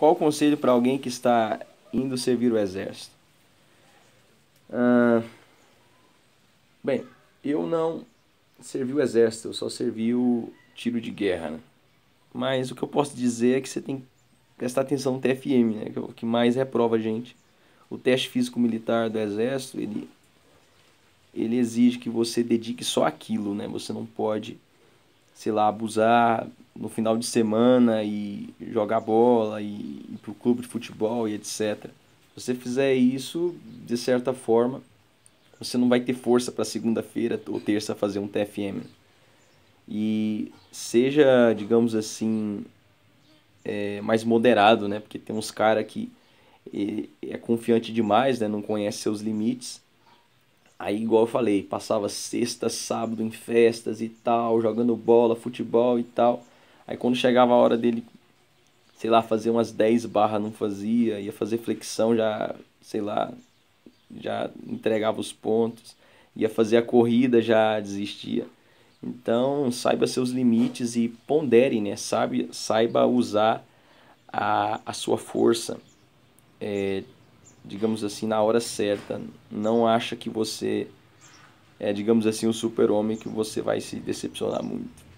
Qual o conselho para alguém que está indo servir o exército? Ah, bem, eu não servi o exército, eu só servi o tiro de guerra. Né? Mas o que eu posso dizer é que você tem que prestar atenção no TFM, né? que é o que mais reprova é a gente. O teste físico militar do exército, ele, ele exige que você dedique só aquilo, né? Você não pode sei lá, abusar no final de semana e jogar bola e ir pro clube de futebol e etc. Se você fizer isso, de certa forma, você não vai ter força para segunda-feira ou terça fazer um TFM. E seja, digamos assim, é, mais moderado, né? Porque tem uns caras que é, é confiante demais, né? Não conhece seus limites Aí, igual eu falei, passava sexta, sábado em festas e tal, jogando bola, futebol e tal. Aí quando chegava a hora dele, sei lá, fazer umas 10 barras, não fazia, ia fazer flexão, já, sei lá, já entregava os pontos, ia fazer a corrida, já desistia. Então, saiba seus limites e pondere, né? Sabe, saiba usar a, a sua força. É, digamos assim, na hora certa. Não acha que você é, digamos assim, o super-homem que você vai se decepcionar muito.